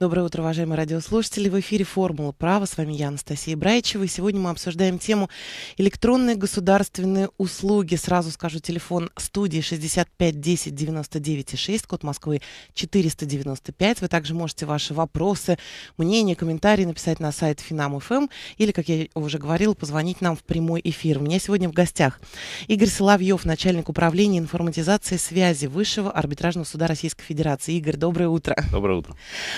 Доброе утро, уважаемые радиослушатели. В эфире «Формула права». С вами я, Анастасия Брайчева. И сегодня мы обсуждаем тему «Электронные государственные услуги». Сразу скажу телефон студии 65 10 99 6, код Москвы 495. Вы также можете ваши вопросы, мнения, комментарии написать на сайт Finam.fm эм или, как я уже говорила, позвонить нам в прямой эфир. У меня сегодня в гостях Игорь Соловьев, начальник управления информатизации связи Высшего арбитражного суда Российской Федерации. Игорь, доброе утро. Доброе утро.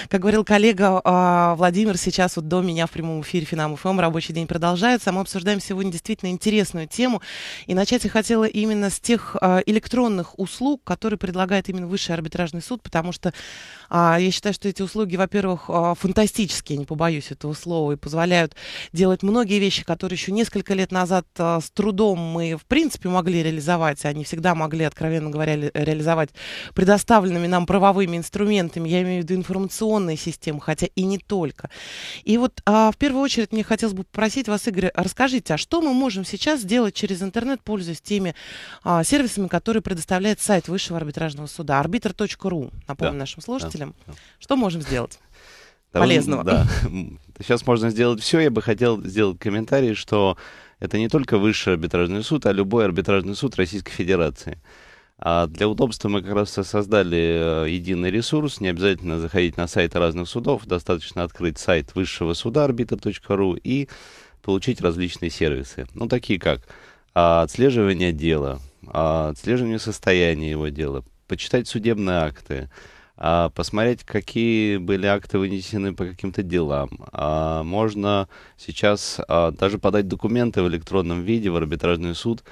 Как говорил коллега а, Владимир сейчас вот до меня в прямом эфире Финам ФМ, рабочий день продолжается. А мы обсуждаем сегодня действительно интересную тему. И начать я хотела именно с тех а, электронных услуг, которые предлагает именно высший арбитражный суд, потому что я считаю, что эти услуги, во-первых, фантастические, не побоюсь этого слова, и позволяют делать многие вещи, которые еще несколько лет назад с трудом мы, в принципе, могли реализовать, они всегда могли, откровенно говоря, реализовать предоставленными нам правовыми инструментами, я имею в виду информационные систему, хотя и не только. И вот а, в первую очередь мне хотелось бы попросить вас, Игорь, расскажите, а что мы можем сейчас сделать через интернет, пользуясь теми а, сервисами, которые предоставляет сайт Высшего арбитражного суда, арбитр.ру, напомню да. нашим слушателям, да. что можем сделать? полезного. Да. Сейчас можно сделать все. Я бы хотел сделать комментарий, что это не только высший арбитражный суд, а любой арбитражный суд Российской Федерации. А для удобства мы как раз создали э, единый ресурс. Не обязательно заходить на сайты разных судов. Достаточно открыть сайт высшего суда арбитр.ру и получить различные сервисы. Ну, такие как а, отслеживание дела, а, отслеживание состояния его дела, почитать судебные акты, а, посмотреть, какие были акты вынесены по каким-то делам. можно сейчас даже подать документы в электронном виде в арбитражный суд,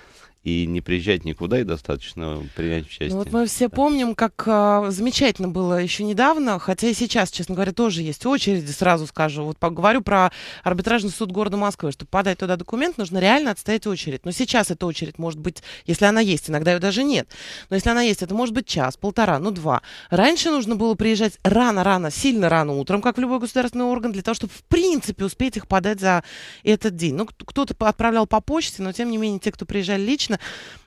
и не приезжать никуда, и достаточно принять участие. Ну, вот мы все да. помним, как а, замечательно было еще недавно, хотя и сейчас, честно говоря, тоже есть очереди, сразу скажу. Вот поговорю про арбитражный суд города Москвы, чтобы подать туда документ, нужно реально отстоять очередь. Но сейчас эта очередь может быть, если она есть, иногда ее даже нет. Но если она есть, это может быть час, полтора, ну два. Раньше нужно было приезжать рано-рано, сильно рано утром, как в любой государственный орган, для того, чтобы в принципе успеть их подать за этот день. Ну, кто-то отправлял по почте, но тем не менее те, кто приезжали лично, конечно,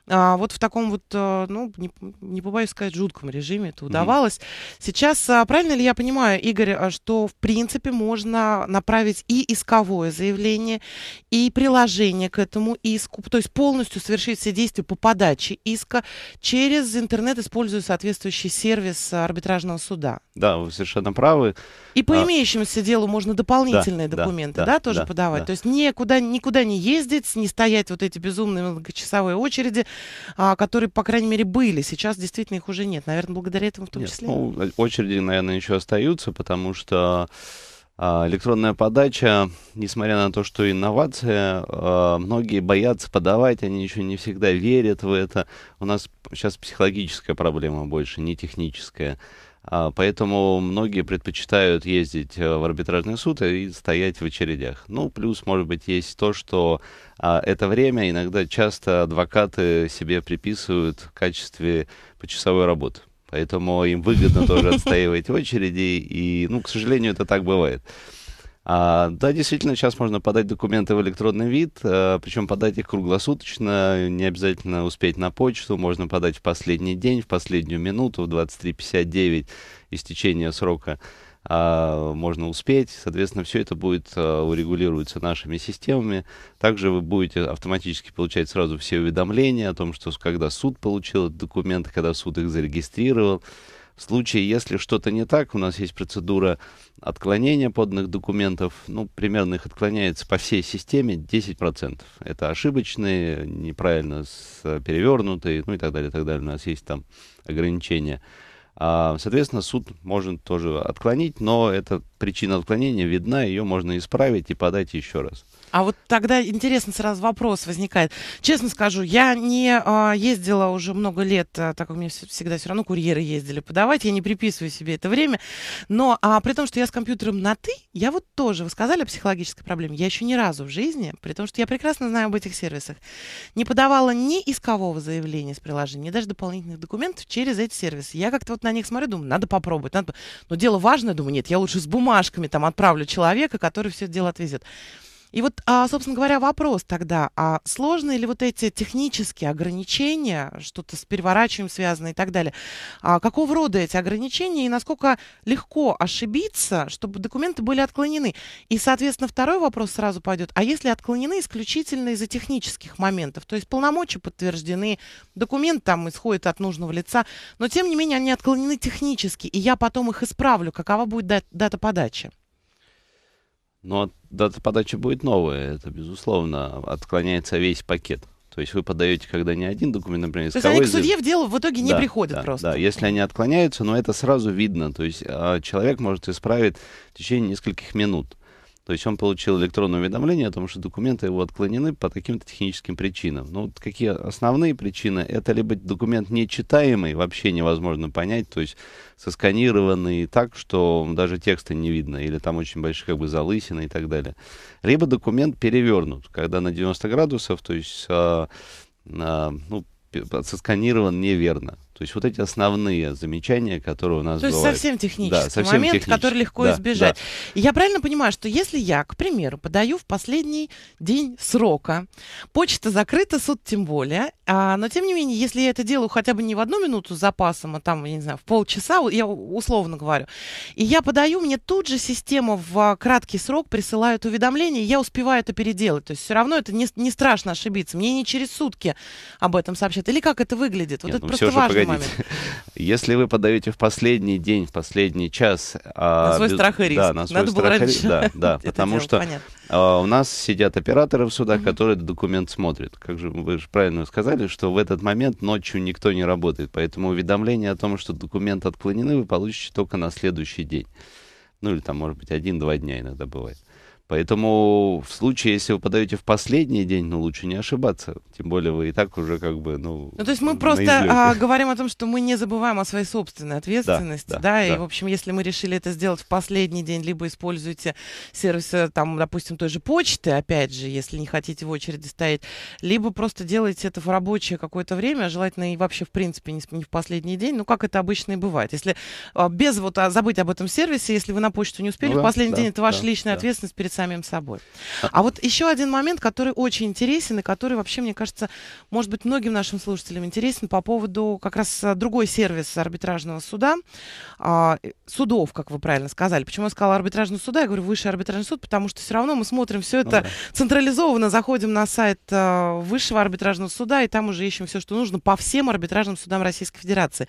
а, вот в таком вот, а, ну, не, не побоюсь сказать, жутком режиме это удавалось. Mm-hmm. Сейчас, а, правильно ли я понимаю, Игорь, а, что в принципе можно направить и исковое заявление, и приложение к этому иску, то есть полностью совершить все действия по подаче иска через интернет, используя соответствующий сервис арбитражного суда. Да, вы совершенно правы. И по а... имеющемуся делу можно дополнительные да, документы, да, да, да тоже да, подавать. Да. То есть никуда, никуда не ездить, не стоять вот эти безумные многочасовые очереди, а, которые, по крайней мере, были. Сейчас действительно их уже нет. Наверное, благодаря этому в том нет, числе. Ну, э, очереди, наверное, еще остаются, потому что а, электронная подача, несмотря на то, что инновация, а, многие боятся подавать, они еще не всегда верят в это. У нас сейчас психологическая проблема больше, не техническая. А, поэтому многие предпочитают ездить э, в арбитражный суд и стоять в очередях. Ну, плюс, может быть, есть то, что а, это время иногда часто адвокаты себе приписывают в качестве почасовой работы. Поэтому им выгодно тоже отстаивать очереди. И, ну, к сожалению, это так бывает. А, да, действительно, сейчас можно подать документы в электронный вид, а, э, причем подать их круглосуточно, не обязательно успеть на почту, можно подать в последний день, в последнюю минуту, в 23.59 истечения срока а, можно успеть. Соответственно, все это будет а, урегулируется нашими системами. Также вы будете автоматически получать сразу все уведомления о том, что когда суд получил этот документ, когда суд их зарегистрировал. В случае, если что-то не так, у нас есть процедура отклонения подных документов. Ну, примерно их отклоняется по всей системе 10%. Это ошибочные, неправильно э, перевернутые, ну и так далее, и так далее. У нас есть там ограничения. А, соответственно, суд может тоже отклонить, но эта причина отклонения видна, ее можно исправить и подать еще раз. А вот тогда интересно сразу вопрос возникает. Честно скажу, я не а, ездила уже много лет, а, так как меня всегда все равно курьеры ездили подавать, я не приписываю себе это время. Но а, при том, что я с компьютером на «ты», я вот тоже, вы сказали о психологической проблеме, я еще ни разу в жизни, при том, что я прекрасно знаю об этих сервисах, не подавала ни искового заявления с приложения, ни даже дополнительных документов через эти сервисы. Я как-то вот на них смотрю, думаю, надо попробовать. Надо... Но дело важное, думаю, нет, я лучше с бумажками там отправлю человека, который все это дело отвезет. И вот, а, собственно говоря, вопрос тогда, а сложные ли вот эти технические ограничения, что-то с переворачиванием связано и так далее, а какого рода эти ограничения и насколько легко ошибиться, чтобы документы были отклонены? И, соответственно, второй вопрос сразу пойдет, а если отклонены исключительно из-за технических моментов, то есть полномочия подтверждены, документ там исходит от нужного лица, но, тем не менее, они отклонены технически, и я потом их исправлю, какова будет дата подачи? Но дата подачи будет новая, это, безусловно, отклоняется весь пакет. То есть вы подаете, когда не один документ, например, исковой... То есть они к судье в дело в итоге не да, приходят да, просто. Да, если они отклоняются, но это сразу видно. То есть а, человек может исправить в течение нескольких минут. То есть он получил электронное уведомление о том, что документы его отклонены по каким то техническим причинам. Ну, вот какие основные причины? Это либо документ нечитаемый, вообще невозможно понять, то есть сосканированный так, что даже текста не видно, или там очень большие как бы залысины и так далее. Либо документ перевернут, когда на 90 градусов, то есть, а, а, ну, сосканирован неверно. То есть вот эти основные замечания, которые у нас То бывают. есть совсем технический да, совсем момент, технический. который легко да, избежать. Да. Я правильно понимаю, что если я, к примеру, подаю в последний день срока, почта закрыта, суд тем более, а, но тем не менее, если я это делаю хотя бы не в одну минуту с запасом, а там, я не знаю, в полчаса, я условно говорю, и я подаю, мне тут же система в а, краткий срок присылает уведомление, и я успеваю это переделать. То есть все равно это не, не страшно ошибиться. Мне не через сутки об этом сообщат. Или как это выглядит? Вот Нет, это ну, просто важно приходить. Момент. Если вы подаете в последний день, в последний час... А, на свой без... страх и риск. Да, на свой Надо страх было раньше. Да, да, потому что понятно. А, у нас сидят операторы в судах, угу. которые документ смотрят. Как же вы же правильно сказали, что в этот момент ночью никто не работает, поэтому уведомление о том, что документ отклонены, вы получите только на следующий день. Ну или там, может быть, один-два дня иногда бывает. Поэтому в случае, если вы подаете в последний день, ну лучше не ошибаться. Тем более вы и так уже как бы, ну... Ну то есть мы просто а, говорим о том, что мы не забываем о своей собственной ответственности, да, да, да, и, в общем, если мы решили это сделать в последний день, либо используете сервисы, там, допустим, той же почты, опять же, если не хотите в очереди стоять, либо просто делаете это в рабочее какое-то время, желательно и вообще, в принципе, не, не в последний день, ну как это обычно и бывает. Если а, без вот а, забыть об этом сервисе, если вы на почту не успели, ну, да, в последний да, день это ваша да, личная да. ответственность перед самим собой. А вот еще один момент, который очень интересен и который вообще, мне кажется, может быть, многим нашим слушателям интересен по поводу как раз э, другой сервис арбитражного суда, а, э, судов, как вы правильно сказали. Почему я сказала арбитражный суда? Я говорю высший арбитражный суд, потому что все равно мы смотрим все ну это ну, да. централизованно, заходим на сайт э, высшего арбитражного суда и там уже ищем все, что нужно по всем арбитражным судам Российской Федерации.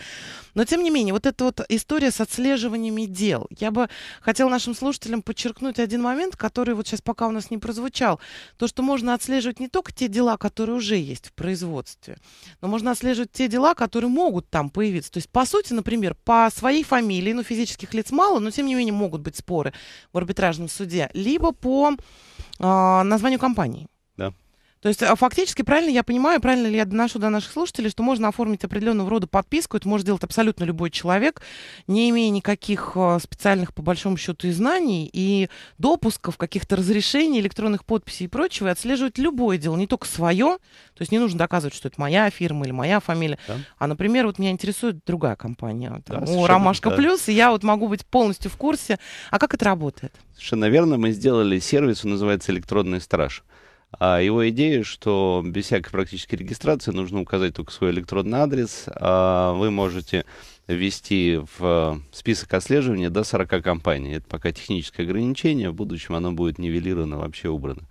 Но тем не менее, вот эта вот история с отслеживаниями дел. Я бы хотела нашим слушателям подчеркнуть один момент, который который вот сейчас пока у нас не прозвучал, то, что можно отслеживать не только те дела, которые уже есть в производстве, но можно отслеживать те дела, которые могут там появиться. То есть, по сути, например, по своей фамилии, ну, физических лиц мало, но, тем не менее, могут быть споры в арбитражном суде, либо по э, названию компании. То есть а, фактически правильно я понимаю, правильно ли я доношу до наших слушателей, что можно оформить определенного рода подписку, это может делать абсолютно любой человек, не имея никаких а, специальных, по большому счету, и знаний, и допусков, каких-то разрешений, электронных подписей и прочего, и отслеживать любое дело, не только свое, то есть не нужно доказывать, что это моя фирма или моя фамилия, да. а, например, вот меня интересует другая компания, там, да, о, Ромашка да. Плюс, и я вот могу быть полностью в курсе, а как это работает? Совершенно верно, мы сделали сервис, он называется «Электронный страж». А его идея, что без всякой практической регистрации нужно указать только свой электронный адрес. А вы можете ввести в э, список отслеживания до 40 компаний. Это пока техническое ограничение, в будущем оно будет нивелировано, вообще убрано.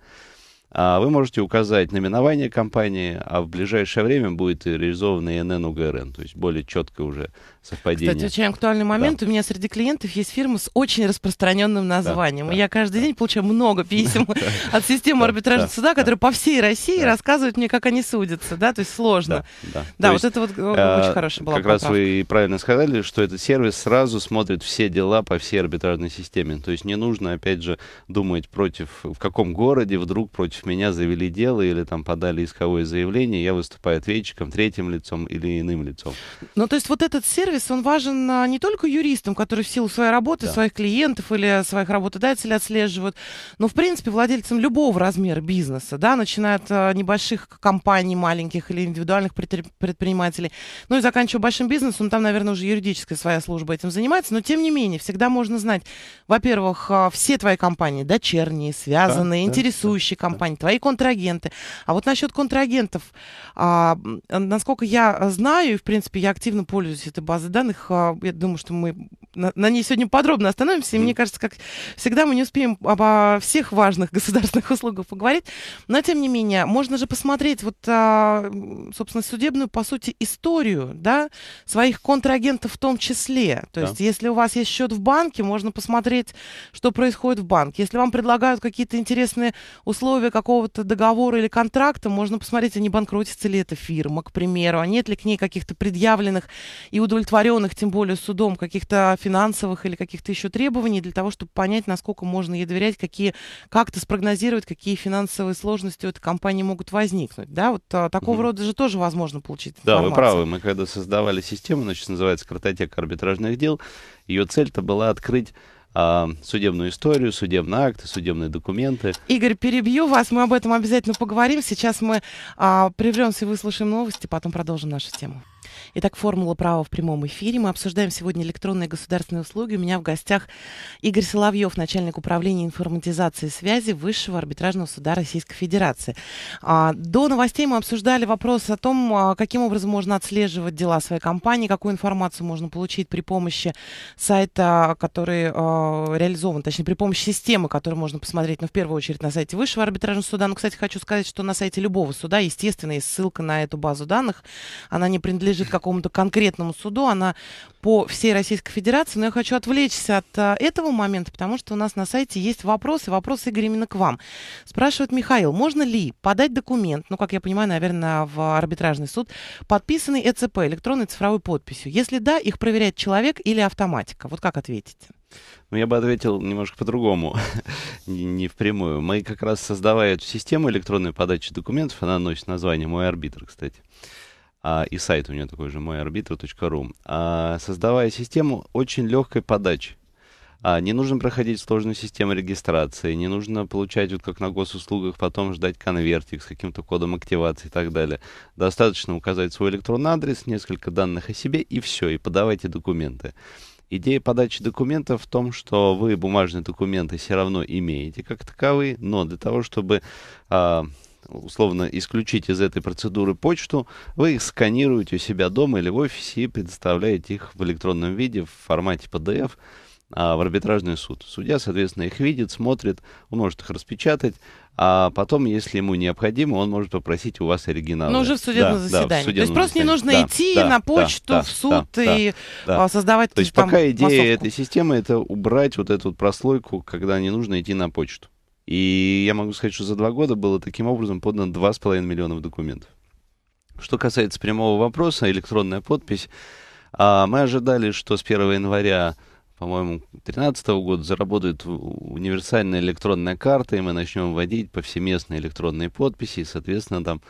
А вы можете указать наименование компании, а в ближайшее время будет реализован ИНН УГРН, то есть более четкое уже совпадение. Кстати, очень актуальный момент. Да. У меня среди клиентов есть фирма с очень распространенным названием. Да, и да, я каждый да. день получаю много писем да, от системы да, арбитражного да, суда, да, которые по всей России да. рассказывают мне, как они судятся. Да, то есть сложно. Да, да. да вот есть, это вот э, очень хорошая была Как поправка. раз вы правильно сказали, что этот сервис сразу смотрит все дела по всей арбитражной системе. То есть не нужно, опять же, думать против, в каком городе вдруг против меня завели дело или там подали исковое заявление, я выступаю ответчиком, третьим лицом или иным лицом. Ну, то есть вот этот сервис, он важен а, не только юристам, которые в силу своей работы, да. своих клиентов или своих работодателей отслеживают, но, в принципе, владельцам любого размера бизнеса, да, начиная от а, небольших компаний, маленьких или индивидуальных предпринимателей, ну и заканчивая большим бизнесом, там, наверное, уже юридическая своя служба этим занимается, но, тем не менее, всегда можно знать, во-первых, а, все твои компании, дочерние, связанные, да, интересующие да, компании, Тань, твои контрагенты. А вот насчет контрагентов, а, насколько я знаю, и, в принципе, я активно пользуюсь этой базой данных, а, я думаю, что мы на, на ней сегодня подробно остановимся, и мне кажется, как всегда, мы не успеем обо всех важных государственных услугах поговорить, но, тем не менее, можно же посмотреть вот, а, собственно, судебную, по сути, историю, да, своих контрагентов в том числе. То да. есть, если у вас есть счет в банке, можно посмотреть, что происходит в банке. Если вам предлагают какие-то интересные условия, какого-то договора или контракта можно посмотреть, а не банкротится ли эта фирма, к примеру, а нет ли к ней каких-то предъявленных и удовлетворенных, тем более судом, каких-то финансовых или каких-то еще требований для того, чтобы понять, насколько можно ей доверять, какие, как-то спрогнозировать, какие финансовые сложности у этой компании могут возникнуть. Да, вот а, такого mm рода же тоже возможно получить информацию. Да, вы правы. Мы когда создавали систему, значит, называется «Картотека арбитражных дел», ее цель-то была открыть а, судебную историю, судебные акты, судебные документы. Игорь, перебью вас, мы об этом обязательно поговорим. Сейчас мы э, прервемся и выслушаем новости, потом продолжим нашу тему. Итак, «Формула права» в прямом эфире. Мы обсуждаем сегодня электронные государственные услуги. У меня в гостях Игорь Соловьев, начальник управления информатизации и связи Высшего арбитражного суда Российской Федерации. А, до новостей мы обсуждали вопрос о том, а, каким образом можно отслеживать дела своей компании, какую информацию можно получить при помощи сайта, который а, реализован, точнее, при помощи системы, которую можно посмотреть, ну, в первую очередь, на сайте Высшего арбитражного суда. Но, ну, кстати, хочу сказать, что на сайте любого суда, естественно, есть ссылка на эту базу данных. Она не принадлежит к какому-то конкретному суду, она по всей Российской Федерации, но я хочу отвлечься от а, этого момента, потому что у нас на сайте есть вопросы, вопросы Игорь именно к вам. Спрашивает Михаил, можно ли подать документ, ну, как я понимаю, наверное, в арбитражный суд, подписанный ЭЦП, электронной цифровой подписью? Если да, их проверяет человек или автоматика? Вот как ответите? Ну, я бы ответил немножко по-другому, не впрямую. Мы как раз создавая эту систему электронной подачи документов, она носит название «Мой арбитр», кстати а, и сайт у меня такой же, myarbitr.ru, а, создавая систему очень легкой подачи. А, не нужно проходить сложную систему регистрации, не нужно получать, вот как на госуслугах, потом ждать конвертик с каким-то кодом активации и так далее. Достаточно указать свой электронный адрес, несколько данных о себе и все, и подавайте документы. Идея подачи документов в том, что вы бумажные документы все равно имеете как таковые, но для того, чтобы э, условно исключить из этой процедуры почту, вы их сканируете у себя дома или в офисе и предоставляете их в электронном виде в формате PDF а, в арбитражный суд. Судья, соответственно, их видит, смотрит, он может их распечатать, а потом, если ему необходимо, он может попросить у вас оригинал. Но уже в судебном да, заседании. Да, в судебном То есть просто заседании. не нужно да, идти да, на почту, да, в суд да, и да, а, создавать То есть пока идея массовку. этой системы — это убрать вот эту прослойку, когда не нужно идти на почту. И я могу сказать, что за два года было таким образом подано 2,5 миллиона документов. Что касается прямого вопроса, электронная подпись, а, мы ожидали, что с 1 января по-моему, 2013 года заработает универсальная электронная карта, и мы начнем вводить повсеместные электронные подписи, и, соответственно, там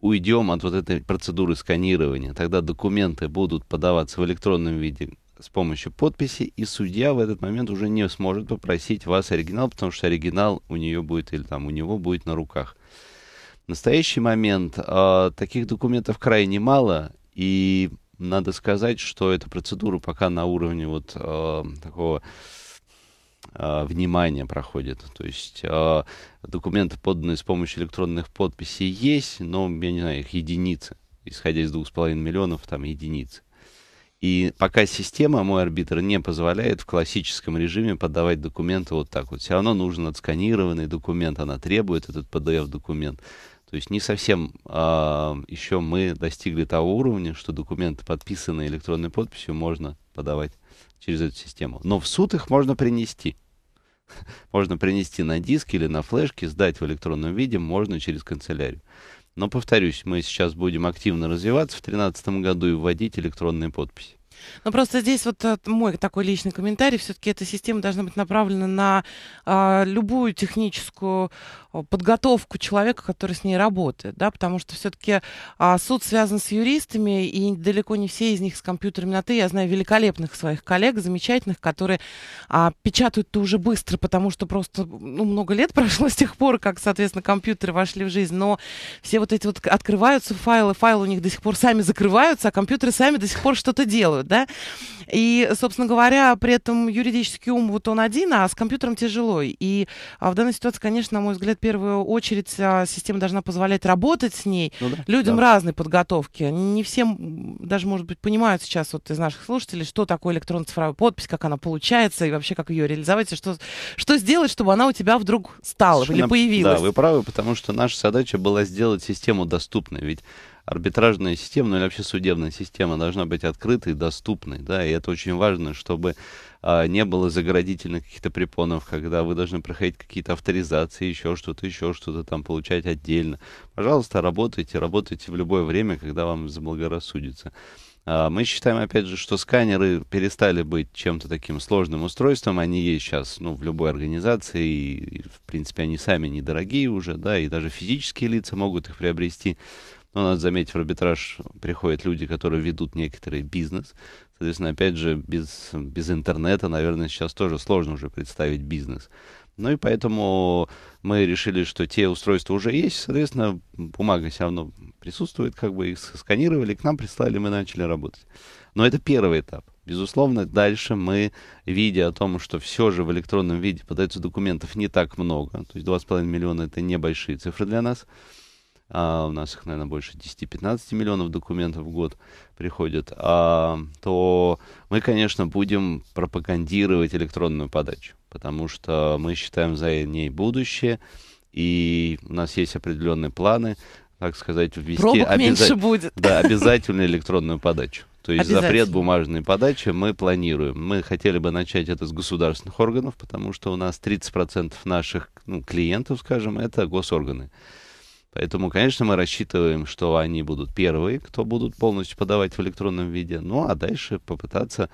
уйдем от вот этой процедуры сканирования. Тогда документы будут подаваться в электронном виде с помощью подписи, и судья в этот момент уже не сможет попросить вас оригинал, потому что оригинал у нее будет или там у него будет на руках. В настоящий момент э, таких документов крайне мало, и надо сказать, что эта процедура пока на уровне вот э, такого э, внимания проходит. То есть э, документы, поданные с помощью электронных подписей, есть, но, я не знаю, их единицы. Исходя из двух с половиной миллионов, там единицы. И пока система, мой арбитр, не позволяет в классическом режиме подавать документы вот так вот. Все равно нужен отсканированный документ, она требует этот PDF-документ. То есть не совсем э, а, еще мы достигли того уровня, что документы, подписанные электронной подписью, можно подавать через эту систему. Но в суд их можно принести. Можно принести на диск или на флешке, сдать в электронном виде, можно через канцелярию. Но, повторюсь, мы сейчас будем активно развиваться в 2013 году и вводить электронные подписи. Ну, просто здесь вот э, мой такой личный комментарий. Все-таки эта система должна быть направлена на а, любую техническую Э, подготовку человека, который с ней работает, да, потому что все-таки а, суд связан с юристами, и далеко не все из них с компьютерами на «ты». Я знаю великолепных своих коллег, замечательных, которые а, печатают-то уже быстро, потому что просто ну, много лет прошло с тех пор, как, соответственно, компьютеры вошли в жизнь, но все вот эти вот открываются файлы, файлы у них до сих пор сами закрываются, а компьютеры сами до сих пор что-то делают, да, и, собственно говоря, при этом юридический ум, вот он один, а с компьютером тяжело, и а в данной ситуации, конечно, на мой взгляд, первую очередь а, система должна позволять работать с ней. Ну, да, Людям да. разной подготовки. Не всем даже, может быть, понимают сейчас вот из наших слушателей, что такое электронная цифровая подпись, как она получается и вообще как ее реализовать, и что, что сделать, чтобы она у тебя вдруг стала Совершенно, или ну, появилась. Да, вы правы, потому что наша задача была сделать систему доступной. Ведь арбитражная система, ну или вообще судебная система должна быть открытой, доступной, да, и это очень важно, чтобы а, не было заградительных каких-то препонов, когда вы должны проходить какие-то авторизации, еще что-то, еще что-то там получать отдельно. Пожалуйста, работайте, работайте в любое время, когда вам заблагорассудится. А, мы считаем, опять же, что сканеры перестали быть чем-то таким сложным устройством. Они есть сейчас ну, в любой организации. И, в принципе, они сами недорогие уже, да, и даже физические лица могут их приобрести. Но надо заметить, в арбитраж приходят люди, которые ведут некоторый бизнес, Соответственно, опять же, без, без интернета, наверное, сейчас тоже сложно уже представить бизнес. Ну и поэтому мы решили, что те устройства уже есть, соответственно, бумага все равно присутствует, как бы их сканировали, к нам прислали, мы начали работать. Но это первый этап. Безусловно, дальше мы, видя о том, что все же в электронном виде подается документов не так много, то есть 2,5 миллиона это небольшие цифры для нас, а у нас их, наверное, больше 10-15 миллионов документов в год приходит, а, то мы, конечно, будем пропагандировать электронную подачу, потому что мы считаем за ней будущее, и у нас есть определенные планы, так сказать, ввести обяза... будет. Да, обязательную электронную подачу. То есть запрет бумажной подачи мы планируем. Мы хотели бы начать это с государственных органов, потому что у нас 30% наших ну, клиентов, скажем, это госорганы. Поэтому, конечно, мы рассчитываем, что они будут первые, кто будут полностью подавать в электронном виде, ну а дальше попытаться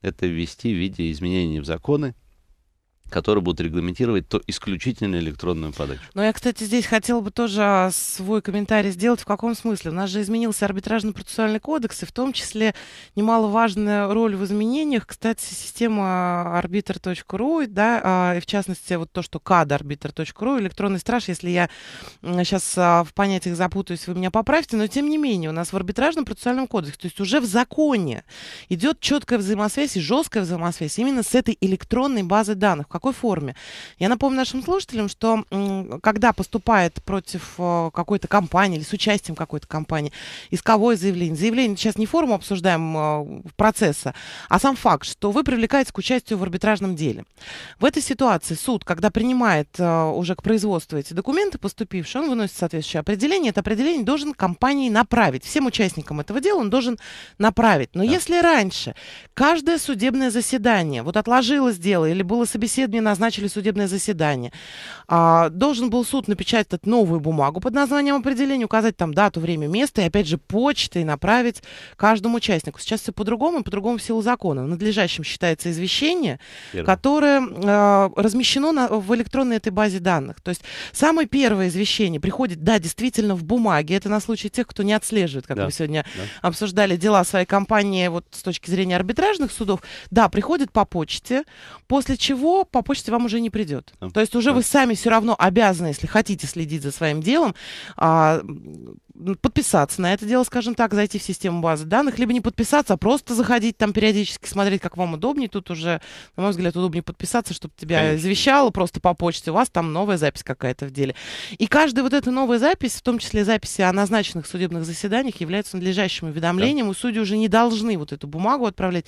это ввести в виде изменений в законы, которые будут регламентировать то исключительно электронную подачу. Но ну, я, кстати, здесь хотела бы тоже а, свой комментарий сделать. В каком смысле? У нас же изменился арбитражно-процессуальный кодекс, и в том числе немаловажная роль в изменениях, кстати, система arbiter.ru, а, да, а, и в частности вот то, что CAD arbiter.ru, электронный страж, если я сейчас в понятиях запутаюсь, вы меня поправьте, но тем не менее у нас в арбитражно-процессуальном кодексе, то есть уже в законе идет четкая взаимосвязь и жесткая взаимосвязь именно с этой электронной базой данных, какой форме. Я напомню нашим слушателям, что когда поступает против э, какой-то компании или с участием какой-то компании исковое заявление, заявление сейчас не форму обсуждаем э, процесса, а сам факт, что вы привлекаетесь к участию в арбитражном деле. В этой ситуации суд, когда принимает э, уже к производству эти документы поступившие, он выносит соответствующее определение. Это определение должен компании направить. Всем участникам этого дела он должен направить. Но да. если раньше каждое судебное заседание, вот отложилось дело или было собеседование, сосед мне назначили судебное заседание. А, должен был суд напечатать новую бумагу под названием определения, указать там дату, время, место и, опять же, почтой направить каждому участнику. Сейчас все по-другому, по-другому в силу закона. Надлежащим считается извещение, Верно. которое э, размещено на, в электронной этой базе данных. То есть самое первое извещение приходит, да, действительно, в бумаге. Это на случай тех, кто не отслеживает, как да. мы сегодня да. обсуждали дела своей компании вот с точки зрения арбитражных судов. Да, приходит по почте, после чего по почте вам уже не придет. То есть уже вы сами все равно обязаны, если хотите следить за своим делом, а, подписаться на это дело, скажем так, зайти в систему базы данных, либо не подписаться, а просто заходить там периодически, смотреть, как вам удобнее. Тут уже, на мой взгляд, удобнее подписаться, чтобы тебя Конечно. извещало просто по почте. У вас там новая запись какая-то в деле. И каждая вот эта новая запись, в том числе записи о назначенных судебных заседаниях, является надлежащим уведомлением, да. и судьи уже не должны вот эту бумагу отправлять.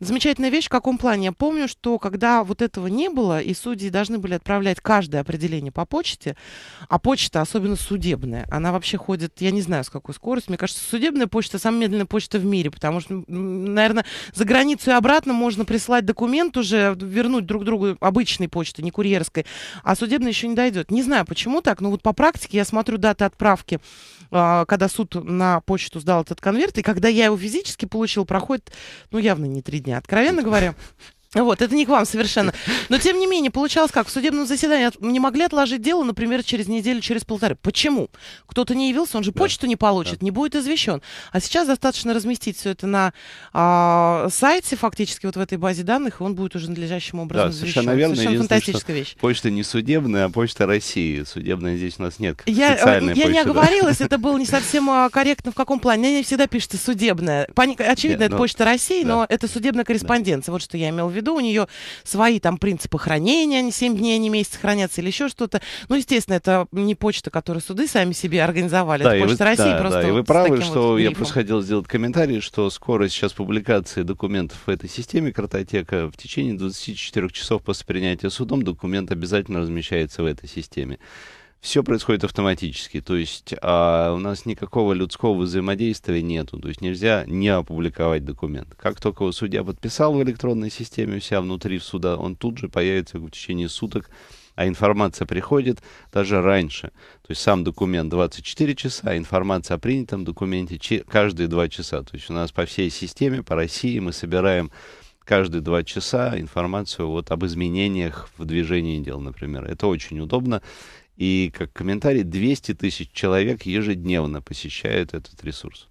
Замечательная вещь в каком плане? Я помню, что когда вот этого не было, и судьи должны были отправлять каждое определение по почте, а почта, особенно судебная, она вообще ходит я не знаю, с какой скоростью. Мне кажется, судебная почта самая медленная почта в мире, потому что, наверное, за границу и обратно можно прислать документ уже, вернуть друг другу обычной почты, не курьерской, а судебная еще не дойдет. Не знаю, почему так, но вот по практике я смотрю даты отправки, а, когда суд на почту сдал этот конверт, и когда я его физически получил, проходит, ну, явно не три дня, откровенно говоря. Вот, это не к вам совершенно. Но, тем не менее, получалось как? В судебном заседании не могли отложить дело, например, через неделю, через полторы. Почему? Кто-то не явился, он же да. почту не получит, да. не будет извещен. А сейчас достаточно разместить все это на а, сайте, фактически, вот в этой базе данных, и он будет уже надлежащим образом да, извещен. совершенно верно. Совершенно фантастическая вещь. Почта не судебная, а почта России. Судебная здесь у нас нет. Я, э, я почта, не оговорилась, да. это было не совсем а, корректно в каком плане. Мне всегда пишется судебная. Очевидно, нет, это ну, почта России, да. но это судебная корреспонденция. Да. Вот что я имел в виду виду, у нее свои там принципы хранения, они 7 дней, они месяц хранятся или еще что-то. Ну, естественно, это не почта, которую суды сами себе организовали, да, это почта вы, России да, просто. Да, и вы правы, что вот я просто хотел сделать комментарий, что скорость сейчас публикации документов в этой системе картотека в течение 24 часов после принятия судом документ обязательно размещается в этой системе все происходит автоматически. То есть а, у нас никакого людского взаимодействия нету. То есть нельзя не опубликовать документ. Как только судья подписал в электронной системе у себя внутри суда, он тут же появится в течение суток а информация приходит даже раньше. То есть сам документ 24 часа, а информация о принятом документе каждые 2 часа. То есть у нас по всей системе, по России мы собираем каждые два часа информацию вот об изменениях в движении дел, например. Это очень удобно. И, как комментарий, 200 тысяч человек ежедневно посещают этот ресурс.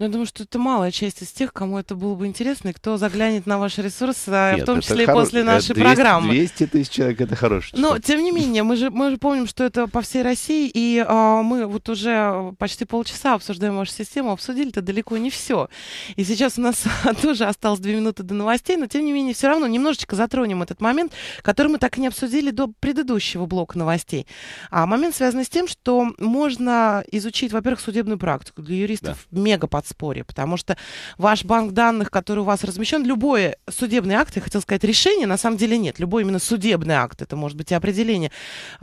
Но ну, я думаю, что это малая часть из тех, кому это было бы интересно, и кто заглянет на ваш ресурс, а Нет, в том числе и хоро... после э, нашей 200, программы. 200 тысяч человек — это хороший число. Но, тем не менее, мы же, мы же помним, что это по всей России, и а, мы вот уже почти полчаса обсуждаем вашу систему, обсудили это далеко не все. И сейчас у нас тоже осталось две минуты до новостей, но, тем не менее, все равно немножечко затронем этот момент, который мы так и не обсудили до предыдущего блока новостей. А момент связан с тем, что можно изучить, во-первых, судебную практику. Для юристов да. мега подсказка подспорье, потому что ваш банк данных, который у вас размещен, любой судебный акт, я хотел сказать решение, на самом деле нет, любой именно судебный акт, это может быть и определение,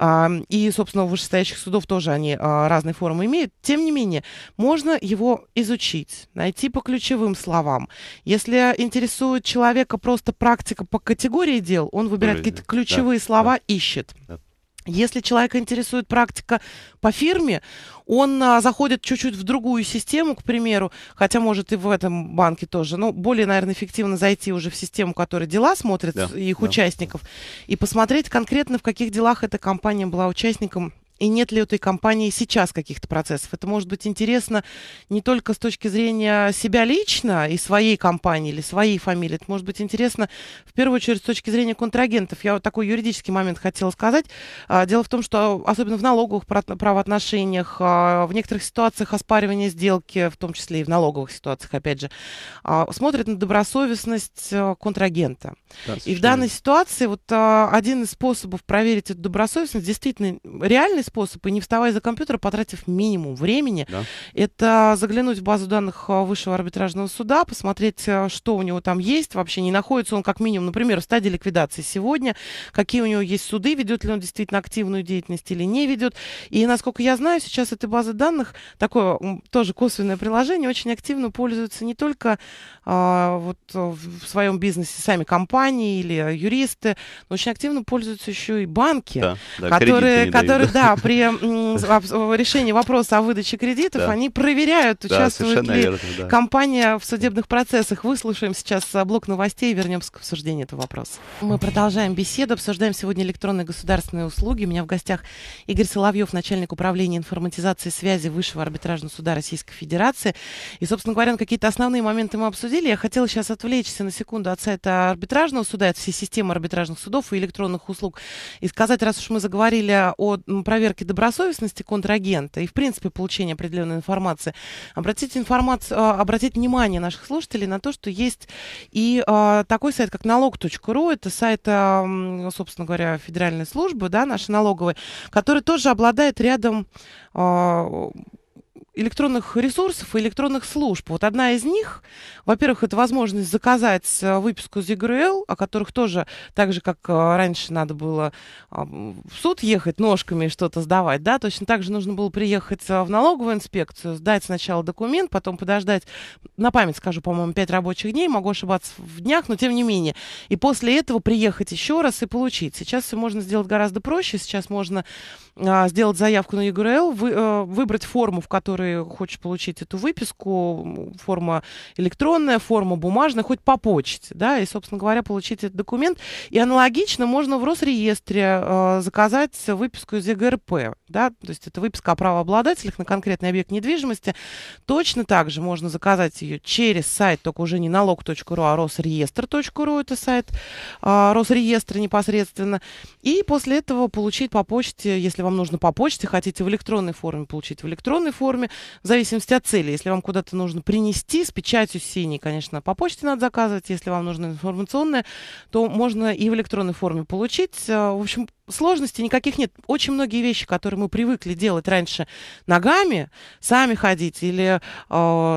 и, собственно, у вышестоящих судов тоже они а, разные формы имеют, тем не менее, можно его изучить, найти по ключевым словам. Если интересует человека просто практика по категории дел, он выбирает какие-то ключевые да, слова, да. ищет. Да. Если человека интересует практика по фирме, он а, заходит чуть-чуть в другую систему, к примеру, хотя может и в этом банке тоже, но более, наверное, эффективно зайти уже в систему, которая дела смотрит да, их да. участников, и посмотреть конкретно, в каких делах эта компания была участником и нет ли у этой компании сейчас каких-то процессов. Это может быть интересно не только с точки зрения себя лично и своей компании или своей фамилии, это может быть интересно в первую очередь с точки зрения контрагентов. Я вот такой юридический момент хотела сказать. А, дело в том, что особенно в налоговых правоотношениях, а, в некоторых ситуациях оспаривания сделки, в том числе и в налоговых ситуациях, опять же, а, смотрят на добросовестность контрагента. Да, и в данной ситуации вот один из способов проверить эту добросовестность действительно реальный способ, и не вставая за компьютер, потратив минимум времени, да. это заглянуть в базу данных а, высшего арбитражного суда, посмотреть, а, что у него там есть, вообще не находится он как минимум, например, в стадии ликвидации сегодня, какие у него есть суды, ведет ли он действительно активную деятельность или не ведет. И, насколько я знаю, сейчас этой базы данных, такое тоже косвенное приложение, очень активно пользуются не только а, вот, а, в своем бизнесе сами компании или юристы, но очень активно пользуются еще и банки, да, да, которые, которые да, да, при решении вопроса о выдаче кредитов да. они проверяют, участвует да, ли верно, да. компания в судебных процессах. Выслушаем сейчас а, блок новостей и вернемся к обсуждению этого вопроса. Мы продолжаем беседу, обсуждаем сегодня электронные государственные услуги. У меня в гостях Игорь Соловьев, начальник управления информатизации связи Высшего арбитражного суда Российской Федерации. И, собственно говоря, какие-то основные моменты мы обсудили. Я хотела сейчас отвлечься на секунду от сайта арбитражного суда, от всей системы арбитражных судов и электронных услуг, и сказать, раз уж мы заговорили о проверке проверки добросовестности контрагента и, в принципе, получения определенной информации, обратить, информацию, а, обратить внимание наших слушателей на то, что есть и а, такой сайт, как налог.ру, это сайт, а, собственно говоря, федеральной службы, да, нашей налоговой, который тоже обладает рядом электронных ресурсов и электронных служб. Вот одна из них, во-первых, это возможность заказать э, выписку из ЕГРЛ, о которых тоже, так же, как э, раньше надо было а, в суд ехать ножками и что-то сдавать, да, точно так же нужно было приехать э, в налоговую инспекцию, сдать сначала документ, потом подождать, на память скажу, по-моему, 5 рабочих дней, могу ошибаться в днях, но тем не менее. И после этого приехать еще раз и получить. Сейчас все можно сделать гораздо проще, сейчас можно а, сделать заявку на ЕГРЛ, вы, а, выбрать форму, в которой который хочет получить эту выписку, форма электронная, форма бумажная, хоть по почте, да, и, собственно говоря, получить этот документ. И аналогично можно в Росреестре э, заказать выписку из ЕГРП, да, то есть это выписка о правообладателях на конкретный объект недвижимости. Точно так же можно заказать ее через сайт, только уже не налог.ру, а росреестр.ру, это сайт э, Росреестра непосредственно. И после этого получить по почте, если вам нужно по почте, хотите в электронной форме получить в электронной форме, в зависимости от цели. Если вам куда-то нужно принести, с печатью синей, конечно, по почте надо заказывать. Если вам нужно информационное, то можно и в электронной форме получить. А, в общем, сложностей никаких нет. Очень многие вещи, которые мы привыкли делать раньше ногами, сами ходить или, э,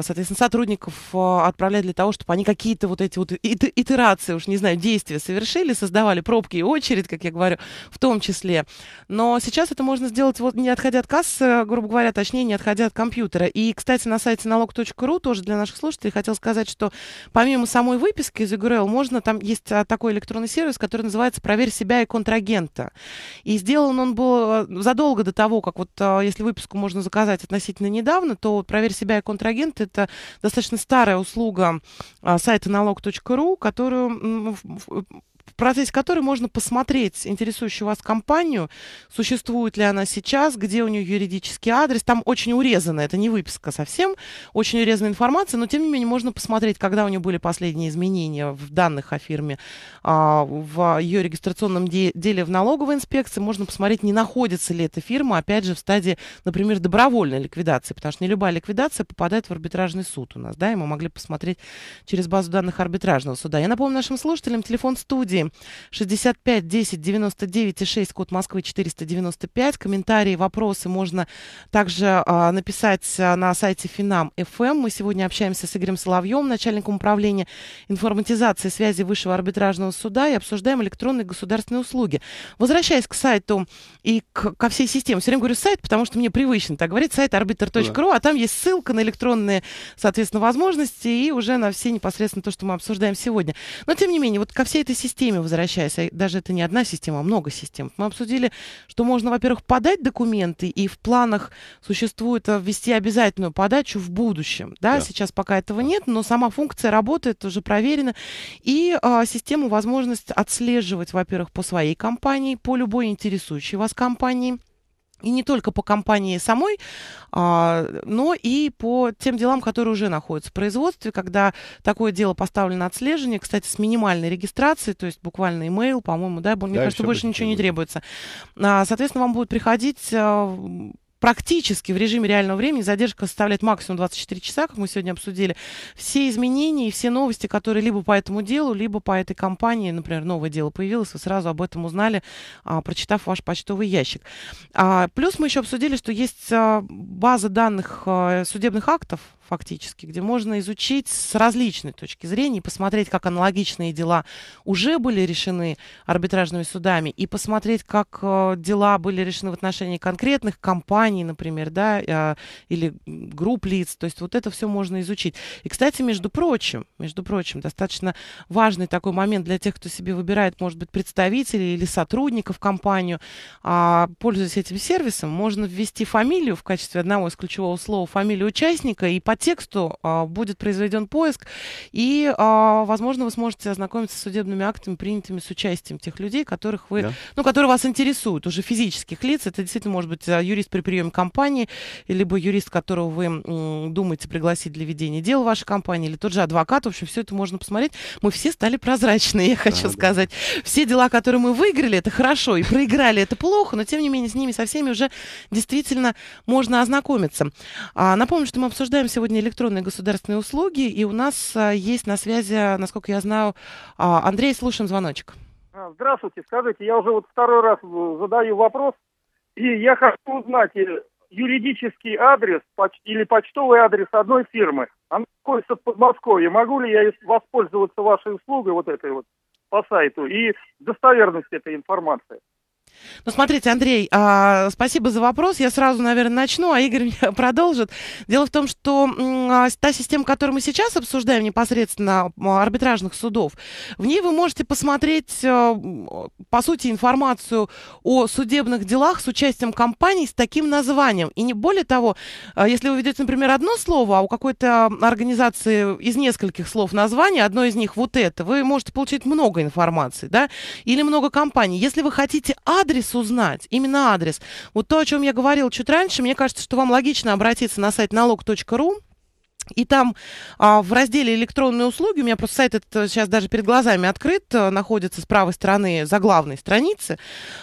соответственно, сотрудников э, отправлять для того, чтобы они какие-то вот эти вот итерации, уж не знаю, действия совершили, создавали пробки и очередь, как я говорю, в том числе. Но сейчас это можно сделать вот не отходя от кассы, грубо говоря, точнее, не отходя от компьютера. И, кстати, на сайте налог.ру тоже для наших слушателей хотел сказать, что помимо самой выписки из ИГРЛ можно, там есть э, такой электронный сервис, который называется «Проверь себя и контрагента». И сделан он был э, задолго до того, как вот э, если выписку можно заказать относительно недавно, то «Проверь себя и контрагент» — это достаточно старая услуга э, сайта налог.ру, которую процессе которой можно посмотреть интересующую вас компанию, существует ли она сейчас, где у нее юридический адрес. Там очень урезано, это не выписка совсем, очень урезанная информация, но тем не менее можно посмотреть, когда у нее были последние изменения в данных о фирме, а, в ее регистрационном деле в налоговой инспекции. Можно посмотреть, не находится ли эта фирма, опять же, в стадии, например, добровольной ликвидации, потому что не любая ликвидация попадает в арбитражный суд у нас, да, и мы могли посмотреть через базу данных арбитражного суда. Я напомню нашим слушателям телефон студии 8 65 10 99 и 6, код Москвы 495. Комментарии, вопросы можно также а, написать а, на сайте Финам FM. Эм. Мы сегодня общаемся с Игорем Соловьем, начальником управления информатизации связи Высшего арбитражного суда и обсуждаем электронные государственные услуги. Возвращаясь к сайту и к, ко всей системе, все время говорю сайт, потому что мне привычно так говорить, сайт arbitr.ru, да. а там есть ссылка на электронные, соответственно, возможности и уже на все непосредственно то, что мы обсуждаем сегодня. Но, тем не менее, вот ко всей этой системе системе возвращаясь, а даже это не одна система, а много систем, мы обсудили, что можно, во-первых, подать документы, и в планах существует э, ввести обязательную подачу в будущем. Да? Да. Сейчас пока этого нет, но сама функция работает, уже проверена. И а, систему возможность отслеживать, во-первых, по своей компании, по любой интересующей вас компании и не только по компании самой, а, но и по тем делам, которые уже находятся в производстве, когда такое дело поставлено на отслеживание, кстати, с минимальной регистрацией, то есть буквально имейл, по-моему, да, мне да, кажется, больше ничего будет. не требуется. А, соответственно, вам будут приходить а, практически в режиме реального времени, задержка составляет максимум 24 часа, как мы сегодня обсудили, все изменения и все новости, которые либо по этому делу, либо по этой компании, например, новое дело появилось, вы сразу об этом узнали, а, прочитав ваш почтовый ящик. А, плюс мы еще обсудили, что есть а, база данных а, судебных актов, фактически, где можно изучить с различной точки зрения и посмотреть, как аналогичные дела уже были решены арбитражными судами, и посмотреть, как э, дела были решены в отношении конкретных компаний, например, да, э, или групп лиц. То есть вот это все можно изучить. И, кстати, между прочим, между прочим, достаточно важный такой момент для тех, кто себе выбирает, может быть, представителей или сотрудников компанию. А, пользуясь этим сервисом, можно ввести фамилию в качестве одного из ключевого слова, фамилию участника и под тексту а, будет произведен поиск, и, а, возможно, вы сможете ознакомиться с судебными актами, принятыми с участием тех людей, которых вы, да. ну, которые вас интересуют, уже физических лиц. Это действительно может быть а, юрист при приеме компании, либо юрист, которого вы думаете пригласить для ведения дел в вашей компании, или тот же адвокат. В общем, все это можно посмотреть. Мы все стали прозрачны я хочу да, сказать. Да. Все дела, которые мы выиграли, это хорошо, и проиграли, это плохо, но, тем не менее, с ними со всеми уже действительно можно ознакомиться. А, напомню, что мы обсуждаем сегодня сегодня электронные государственные услуги, и у нас а, есть на связи, насколько я знаю, а, Андрей, слушаем звоночек. А, здравствуйте, скажите, я уже вот второй раз э, задаю вопрос, и я хочу узнать э, юридический адрес или почтовый адрес одной фирмы. Она находится в Подмосковье. Могу ли я воспользоваться вашей услугой вот этой вот по сайту и достоверность этой информации? Ну, смотрите, Андрей, а, спасибо за вопрос. Я сразу, наверное, начну, а Игорь продолжит. Дело в том, что а, та система, которую мы сейчас обсуждаем непосредственно арбитражных судов, в ней вы можете посмотреть, а, по сути, информацию о судебных делах с участием компаний с таким названием. И не более того, а, если вы ведете, например, одно слово, а у какой-то организации из нескольких слов название, одно из них вот это, вы можете получить много информации, да, или много компаний. Если вы хотите адрес, адрес узнать, именно адрес. Вот то, о чем я говорил чуть раньше, мне кажется, что вам логично обратиться на сайт налог.ру, и там а, в разделе «Электронные услуги» у меня просто сайт этот э, сейчас даже перед глазами открыт, э, находится с правой стороны заглавной страницы.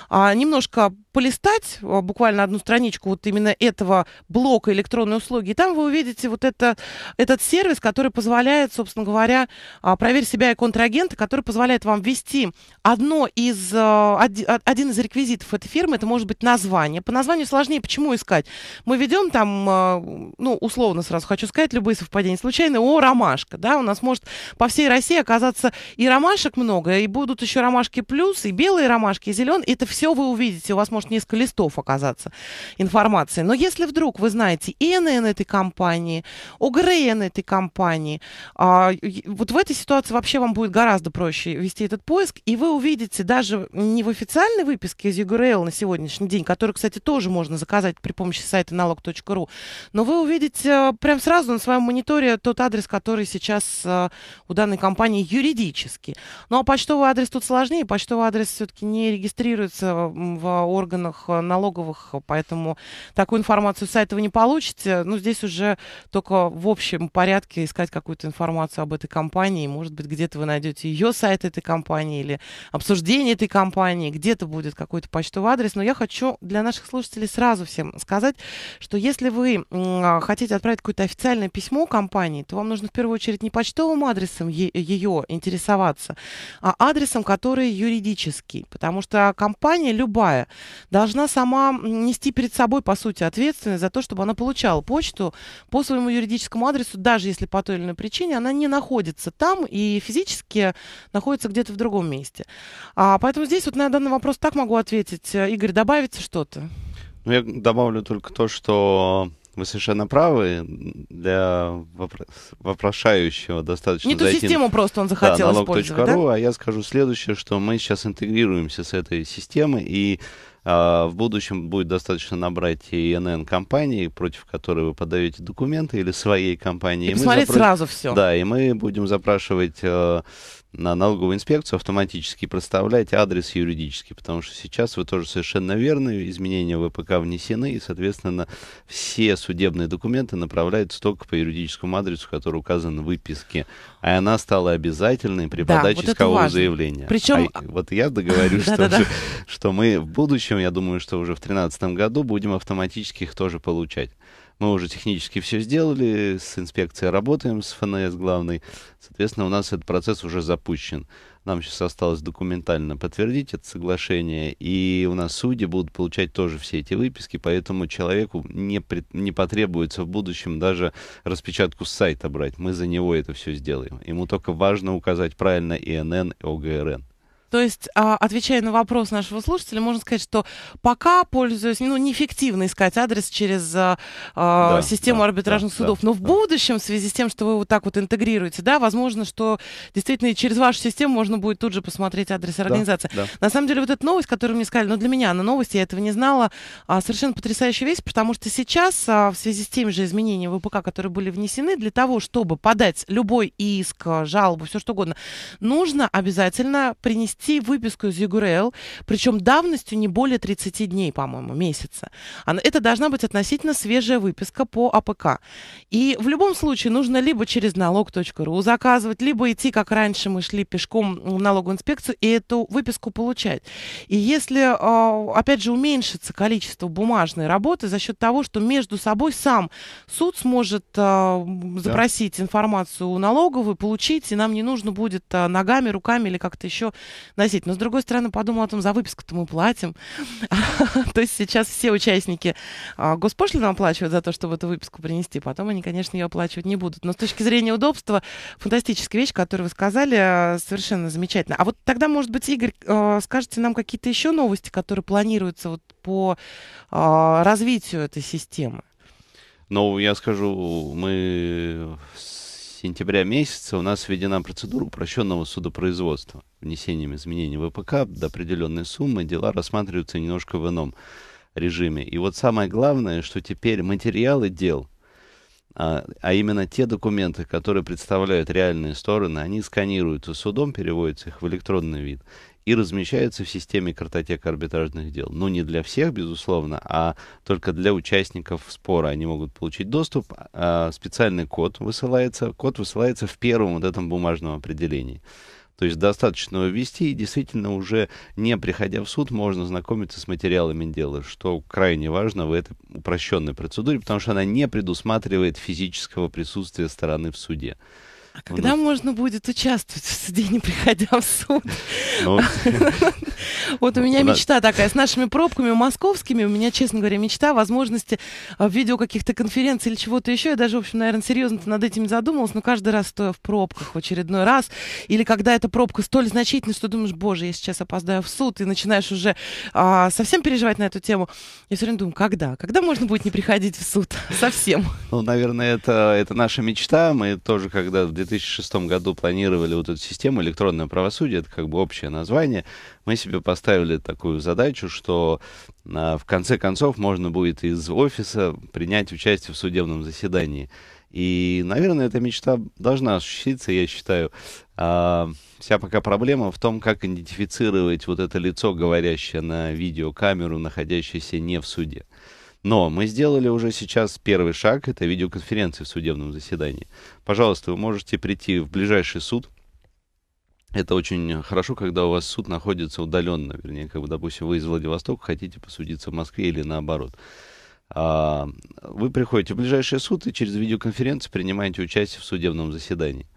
А, немножко полистать а, буквально одну страничку вот именно этого блока электронной услуги, и там вы увидите вот это, этот сервис, который позволяет, собственно говоря, а, проверить себя и контрагента, который позволяет вам ввести одно из, а, один из реквизитов этой фирмы, это может быть название. По названию сложнее, почему искать? Мы ведем там, ну, условно сразу хочу сказать, любые совпадения случайные, о, ромашка, да, у нас может по всей России оказаться и ромашек много, и будут еще ромашки плюс, и белые ромашки, и зеленые, это все вы увидите, у вас может может несколько листов оказаться информации. Но если вдруг вы знаете и этой компании, ОГРН этой компании, а, вот в этой ситуации вообще вам будет гораздо проще вести этот поиск, и вы увидите даже не в официальной выписке из UGRL на сегодняшний день, которую, кстати, тоже можно заказать при помощи сайта налог.ру, но вы увидите а, прям сразу на своем мониторе тот адрес, который сейчас а, у данной компании юридически. Ну а почтовый адрес тут сложнее, почтовый адрес все-таки не регистрируется в орган органах э, налоговых, э, поэтому такую информацию с сайта вы не получите. Но ну, здесь уже только в общем порядке искать какую-то информацию об этой компании. Может быть, где-то вы найдете ее сайт этой компании или обсуждение этой компании, где-то будет какой-то почтовый адрес. Но я хочу для наших слушателей сразу всем сказать, что если вы а, хотите отправить какое-то официальное письмо компании, то вам нужно в первую очередь не почтовым адресом ее интересоваться, а адресом, который юридический. Потому что компания любая, должна сама нести перед собой, по сути, ответственность за то, чтобы она получала почту по своему юридическому адресу, даже если по той или иной причине она не находится там и физически находится где-то в другом месте. А, поэтому здесь вот на данный вопрос так могу ответить. Э, Игорь, добавится что-то? Ну, я добавлю только то, что вы совершенно правы. Для вопро- вопрошающего достаточно Не зайти ту систему на... просто он захотел да, использовать, .ру, да? А я скажу следующее, что мы сейчас интегрируемся с этой системой, и а, в будущем будет достаточно набрать ИНН компании, против которой вы подаете документы, или своей компании. И, и посмотреть запро... сразу все. Да, и мы будем запрашивать э, на налоговую инспекцию автоматически проставляйте адрес юридически, потому что сейчас вы тоже совершенно верны, изменения в ВПК внесены, и, соответственно, все судебные документы направляются только по юридическому адресу, который указан в выписке. А она стала обязательной при да, подаче вот искового заявления. Причем... А, вот я договорюсь, что, что мы в будущем, я думаю, что уже в 2013 году будем автоматически их тоже получать. Мы уже технически все сделали, с инспекцией работаем, с ФНС главный. Соответственно, у нас этот процесс уже запущен. Нам сейчас осталось документально подтвердить это соглашение, и у нас судьи будут получать тоже все эти выписки, поэтому человеку не, при, не потребуется в будущем даже распечатку с сайта брать. Мы за него это все сделаем. Ему только важно указать правильно ИНН и ОГРН. То есть, а, отвечая на вопрос нашего слушателя, можно сказать, что пока пользуюсь, ну, неэффективно искать адрес через э, да, систему да, арбитражных да, судов. Да, Но в будущем, в связи с тем, что вы вот так вот интегрируете, да, возможно, что действительно через вашу систему можно будет тут же посмотреть адрес организации. Да, да. На самом деле, вот эта новость, которую мне сказали, ну, для меня она новость, я этого не знала, совершенно потрясающая вещь, потому что сейчас, в связи с теми же изменениями ВПК, которые были внесены, для того, чтобы подать любой иск, жалобу, все что угодно, нужно обязательно принести привести выписку из ЮГРЛ, причем давностью не более 30 дней, по-моему, месяца. Это должна быть относительно свежая выписка по АПК. И в любом случае нужно либо через налог.ру заказывать, либо идти, как раньше мы шли пешком в налоговую инспекцию и эту выписку получать. И если, а, опять же, уменьшится количество бумажной работы за счет того, что между собой сам суд сможет а, запросить да. информацию у налоговой, получить, и нам не нужно будет а, ногами, руками или как-то еще носить. Но, с другой стороны, подумала о том, за выписку-то мы платим. То есть сейчас все участники а, госпошлину оплачивают за то, чтобы эту выписку принести. Потом они, конечно, ее оплачивать не будут. Но с точки зрения удобства, фантастическая вещь, которую вы сказали, а, совершенно замечательно. А вот тогда, может быть, Игорь, а, скажите нам какие-то еще новости, которые планируются вот по развитию этой системы? Ну, я скажу, мы с сентября месяца у нас введена процедура упрощенного судопроизводства. Внесением изменений в ВПК до определенной суммы дела рассматриваются немножко в ином режиме. И вот самое главное, что теперь материалы дел, а, а именно те документы, которые представляют реальные стороны, они сканируются судом, переводятся их в электронный вид и размещается в системе картотека арбитражных дел. Ну, не для всех, безусловно, а только для участников спора. Они могут получить доступ, а специальный код высылается. Код высылается в первом вот этом бумажном определении. То есть достаточно его ввести, и действительно уже не приходя в суд, можно знакомиться с материалами дела, что крайне важно в этой упрощенной процедуре, потому что она не предусматривает физического присутствия стороны в суде. А ну когда нас... можно будет участвовать в суде, не приходя в суд? Ну, вот у меня мечта такая. С нашими пробками московскими, у меня, честно говоря, мечта возможности а, в видео каких-то конференций или чего-то еще. Я даже, в общем, наверное, серьезно над этим задумалась, но каждый раз стоя в пробках в очередной раз, или когда эта пробка столь значительная, что думаешь, боже, я сейчас опоздаю в суд, и начинаешь уже а, совсем переживать на эту тему. Я все время думаю, когда? Когда можно будет не приходить в суд? Совсем. Ну, наверное, это, наша мечта. Мы тоже, когда в 2006 году планировали вот эту систему электронное правосудие, это как бы общее название, мы себе поставили такую задачу, что а, в конце концов можно будет из офиса принять участие в судебном заседании. И, наверное, эта мечта должна осуществиться, я считаю. А, вся пока проблема в том, как идентифицировать вот это лицо, говорящее на видеокамеру, находящееся не в суде. Но мы сделали уже сейчас первый шаг, это видеоконференция в судебном заседании. Пожалуйста, вы можете прийти в ближайший суд, это очень хорошо, когда у вас суд находится удаленно, вернее, как бы, допустим, вы из Владивостока хотите посудиться в Москве или наоборот. А, вы приходите в ближайший суд и через видеоконференцию принимаете участие в судебном заседании.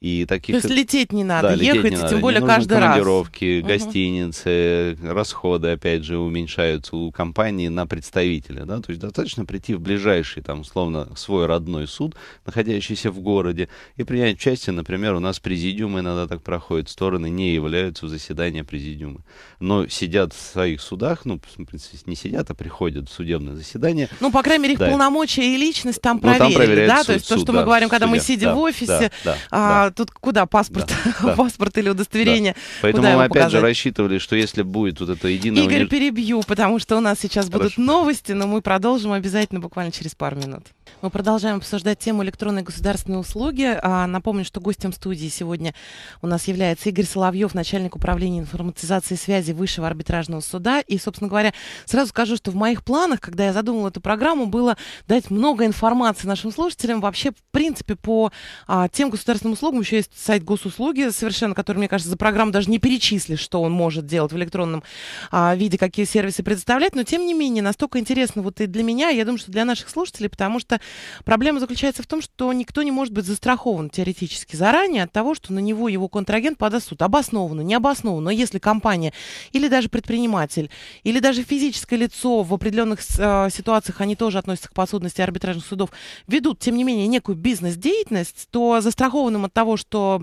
И таких... То есть лететь не надо, да, ехать, не надо. тем более не каждый раз. командировки, угу. гостиницы, расходы, опять же, уменьшаются у компании на представителя. Да? То есть достаточно прийти в ближайший, там, условно, свой родной суд, находящийся в городе, и принять участие. Например, у нас президиумы иногда так проходят, стороны не являются в заседания президиума. Но сидят в своих судах, ну, в принципе, не сидят, а приходят в судебное заседание. Ну, по крайней мере, их да. полномочия и личность там проверили, ну, там да? Суд, то есть суд, то, что да, мы говорим, когда мы сидим да, в офисе, да, да, а, да тут куда паспорт? Да, да. паспорт или удостоверение? Да. Поэтому куда мы опять показать? же рассчитывали, что если будет вот это единое... Игорь, универ... перебью, потому что у нас сейчас Хорошо. будут новости, но мы продолжим обязательно буквально через пару минут. Мы продолжаем обсуждать тему электронной государственной услуги. А, напомню, что гостем студии сегодня у нас является Игорь Соловьев, начальник управления информатизации связи Высшего арбитражного суда. И, собственно говоря, сразу скажу, что в моих планах, когда я задумала эту программу, было дать много информации нашим слушателям вообще, в принципе, по а, тем государственным услугам, по Еще есть сайт госуслуги совершенно, который, мне кажется, за программу даже не перечислишь, что он может делать в электронном а, виде, какие сервисы предоставлять. Но, тем не менее, настолько интересно вот и для меня, я думаю, что для наших слушателей, потому что проблема заключается в том, что никто не может быть застрахован теоретически заранее от того, что на него его контрагент подаст суд. Обоснованно, необоснованно. Но если компания или даже предприниматель, или даже физическое лицо в определенных э, а, ситуациях, они тоже относятся к подсудности арбитражных судов, ведут, тем не менее, некую бизнес-деятельность, то застрахованным от того, того, что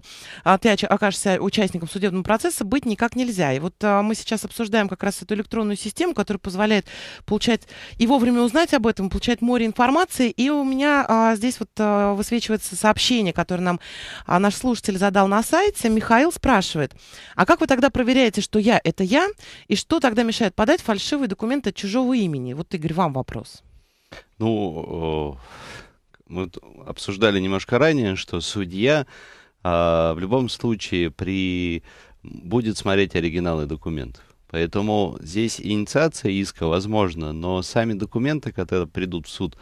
ты окажешься участником судебного процесса, быть никак нельзя. И вот а, мы сейчас обсуждаем как раз эту электронную систему, которая позволяет получать и вовремя узнать об этом, получать море информации. И у меня а, здесь вот а, высвечивается сообщение, которое нам наш слушатель задал на сайте. Михаил спрашивает, а как вы тогда проверяете, что я – это я, и что тогда мешает подать фальшивые документы от чужого имени? Вот, Игорь, вам вопрос. Ну, э мы обсуждали немножко ранее, что судья а, в любом случае при... будет смотреть оригиналы документов. Поэтому здесь инициация иска возможна, но сами документы, которые придут в суд,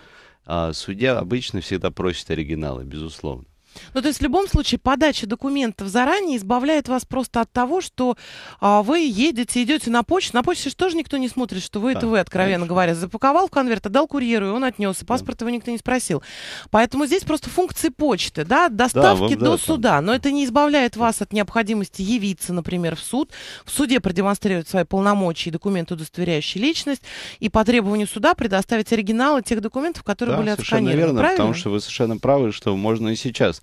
а, судья обычно всегда просит оригиналы, безусловно. Ну, то есть в любом случае подача документов заранее избавляет вас просто от того, что а, вы едете, идете на почту. На почте же тоже никто не смотрит, что вы да, это вы, откровенно конечно. говоря. Запаковал в конверт, отдал курьеру, и он отнес, и паспорт да. его никто не спросил. Поэтому здесь просто функции почты, да, доставки да, вам, до да, суда. Там. Но это не избавляет вас от необходимости явиться, например, в суд, в суде продемонстрировать свои полномочия и документы, удостоверяющие личность, и по требованию суда предоставить оригиналы тех документов, которые да, были совершенно отсканированы. Верно, Правильно? потому что вы совершенно правы, что можно и сейчас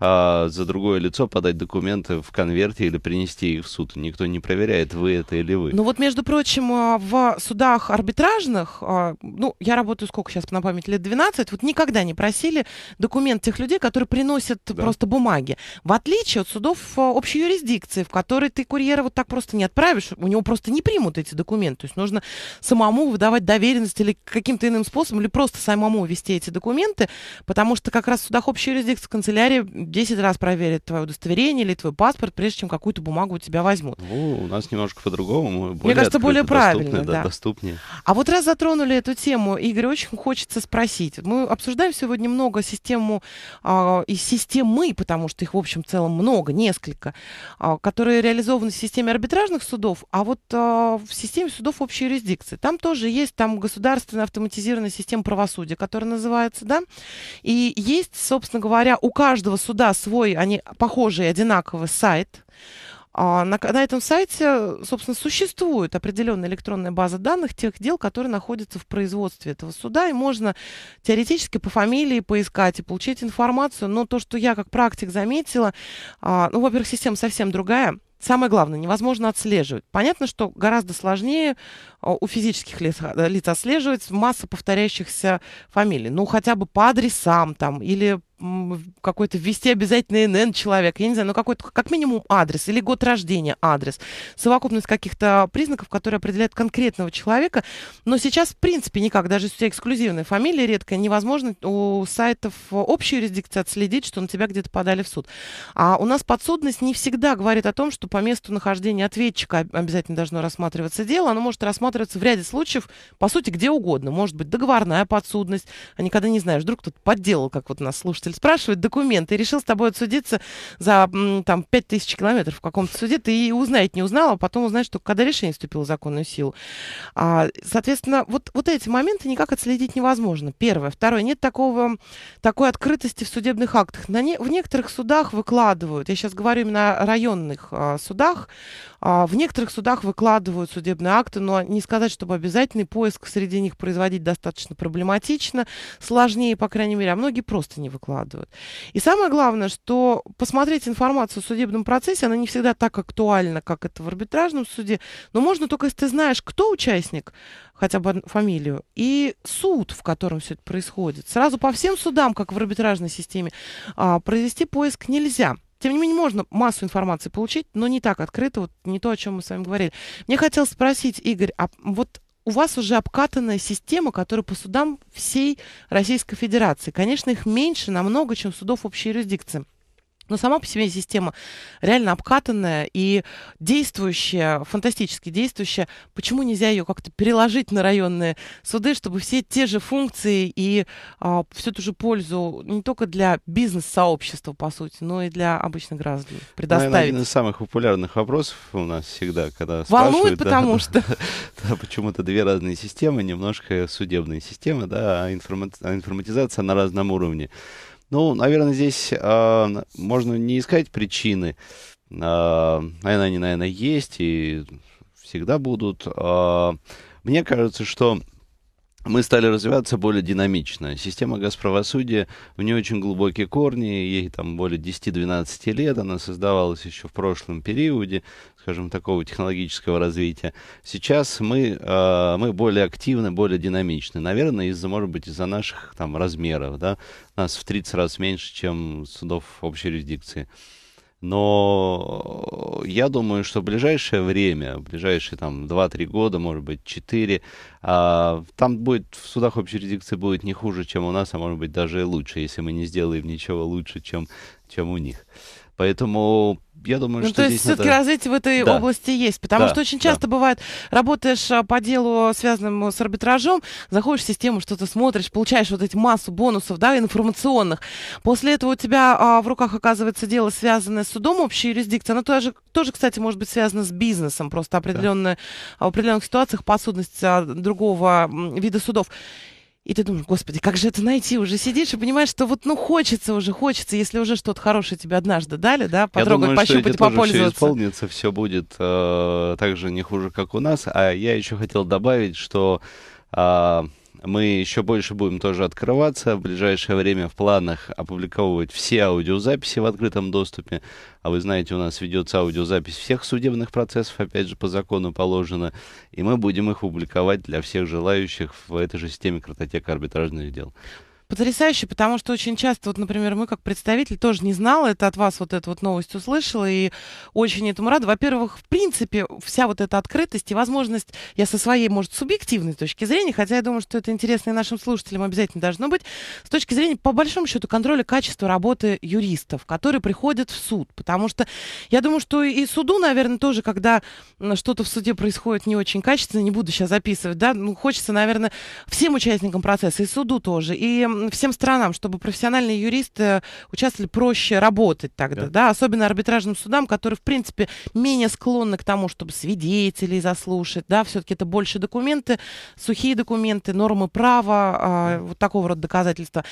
а, за другое лицо подать документы в конверте или принести их в суд. Никто не проверяет, вы это или вы. Ну вот, между прочим, а, в судах арбитражных, а, ну, я работаю сколько сейчас, на память, лет 12, вот никогда не просили документ тех людей, которые приносят да. просто бумаги. В отличие от судов а, общей юрисдикции, в которой ты курьера вот так просто не отправишь, у него просто не примут эти документы. То есть нужно самому выдавать доверенность или каким-то иным способом, или просто самому вести эти документы, потому что как раз в судах общей юрисдикции канцелярия 10 раз проверят твое удостоверение или твой паспорт, прежде чем какую-то бумагу у тебя возьмут. Ну, у нас немножко по-другому. Мне кажется, открыты, более правильно. Да, да. Доступнее. А вот раз затронули эту тему, Игорь, очень хочется спросить. Мы обсуждаем сегодня много систему э, и системы, потому что их, в общем, целом много, несколько, э, которые реализованы в системе арбитражных судов, а вот э, в системе судов общей юрисдикции. Там тоже есть там государственная автоматизированная система правосудия, которая называется, да, и есть, собственно говоря, у каждого суда туда свой, они похожий, одинаковый сайт. А, на, на этом сайте, собственно, существует определенная электронная база данных тех дел, которые находятся в производстве этого суда, и можно теоретически по фамилии поискать и получить информацию. Но то, что я как практик заметила, а, ну, во-первых, система совсем другая. Самое главное, невозможно отслеживать. Понятно, что гораздо сложнее а, у физических лиц, э, лиц отслеживать масса повторяющихся фамилий. Ну, хотя бы по адресам там или какой-то ввести обязательно НН человек, я не знаю, но какой-то, как минимум, адрес или год рождения адрес, совокупность каких-то признаков, которые определяют конкретного человека, но сейчас, в принципе, никак, даже если у тебя эксклюзивная фамилия редкая, невозможно у сайтов общей юрисдикции отследить, что на тебя где-то подали в суд. А у нас подсудность не всегда говорит о том, что по месту нахождения ответчика обязательно должно рассматриваться дело, оно может рассматриваться в ряде случаев, по сути, где угодно, может быть, договорная подсудность, а никогда не знаешь, вдруг кто-то подделал, как вот нас слушать слушатель спрашивает документы, решил с тобой отсудиться за там 5000 километров в каком-то суде, ты и узнает, не узнала, а потом узнаешь что когда решение вступило в законную силу. А, соответственно, вот, вот эти моменты никак отследить невозможно. Первое. Второе. Нет такого, такой открытости в судебных актах. На не, в некоторых судах выкладывают, я сейчас говорю именно о районных а, судах, а, в некоторых судах выкладывают судебные акты, но не сказать, чтобы обязательный поиск среди них производить достаточно проблематично, сложнее, по крайней мере, а многие просто не выкладывают складывают. И самое главное, что посмотреть информацию в судебном процессе, она не всегда так актуальна, как это в арбитражном суде, но можно только если ты знаешь, кто участник, хотя бы фамилию, и суд, в котором все это происходит. Сразу по всем судам, как в арбитражной системе, а, произвести поиск нельзя. Тем не менее, можно массу информации получить, но не так открыто, вот не то, о чем мы с вами говорили. Мне хотелось спросить, Игорь, а вот у вас уже обкатанная система, которая по судам всей Российской Федерации. Конечно, их меньше намного, чем судов общей юрисдикции. Но сама по себе система реально обкатанная и действующая, фантастически действующая. Почему нельзя ее как-то переложить на районные суды, чтобы все те же функции и а, всю ту же пользу не только для бизнес-сообщества, по сути, но и для обычных граждан предоставить? Наверное, один из самых популярных вопросов у нас всегда, когда Волнует, спрашивают... потому да, что... Да, почему-то две разные системы, немножко судебные системы, да, а, а информатизация на разном уровне. Ну, наверное, здесь э, можно не искать причины. Э, они, наверное, есть и всегда будут. Э, мне кажется, что мы стали развиваться более динамично. Система госправосудия, у нее очень глубокие корни, ей там более 10-12 лет, она создавалась еще в прошлом периоде, скажем, такого технологического развития. Сейчас мы, э, мы более активны, более динамичны. Наверное, из-за, может быть, из-за наших там размеров, да, нас в 30 раз меньше, чем судов общей юрисдикции но я думаю, что в ближайшее время, в ближайшие там 2-3 года, может быть 4, а, там будет, в судах общей юрисдикции будет не хуже, чем у нас, а может быть даже и лучше, если мы не сделаем ничего лучше, чем, чем у них. Поэтому я думаю, ну, что то есть все-таки это... развитие в этой да. области есть, потому да, что очень часто да. бывает, работаешь а, по делу, связанному с арбитражом, заходишь в систему, что-то смотришь, получаешь вот эти массу бонусов, да, информационных. После этого у тебя а, в руках оказывается дело, связанное с судом общей юрисдикции. Оно тоже, тоже, кстати, может быть связано с бизнесом, просто определенные, да. в определенных ситуациях посудность а, другого вида судов. И ты думаешь, господи, как же это найти? Уже сидишь и понимаешь, что вот, ну, хочется уже, хочется, если уже что-то хорошее тебе однажды дали, да, потрогать, я думаю, пощупать, что попользоваться. Все исполнится, все будет э, так же не хуже, как у нас. А я еще хотел добавить, что э, мы еще больше будем тоже открываться. В ближайшее время в планах опубликовывать все аудиозаписи в открытом доступе. А вы знаете, у нас ведется аудиозапись всех судебных процессов, опять же, по закону положено. И мы будем их публиковать для всех желающих в этой же системе картотека арбитражных дел потрясающе, потому что очень часто, вот, например, мы как представитель тоже не знала, это от вас вот эту вот новость услышала, и очень этому рада. Во-первых, в принципе, вся вот эта открытость и возможность, я со своей, может, субъективной точки зрения, хотя я думаю, что это интересно и нашим слушателям обязательно должно быть, с точки зрения, по большому счету, контроля качества работы юристов, которые приходят в суд. Потому что я думаю, что и суду, наверное, тоже, когда что-то в суде происходит не очень качественно, не буду сейчас записывать, да, ну, хочется, наверное, всем участникам процесса, и суду тоже, и всем странам, чтобы профессиональные юристы э, участвовали проще работать тогда, да. да, особенно арбитражным судам, которые, в принципе, менее склонны к тому, чтобы свидетелей заслушать, да, все-таки это больше документы, сухие документы, нормы права, э, вот такого рода доказательства.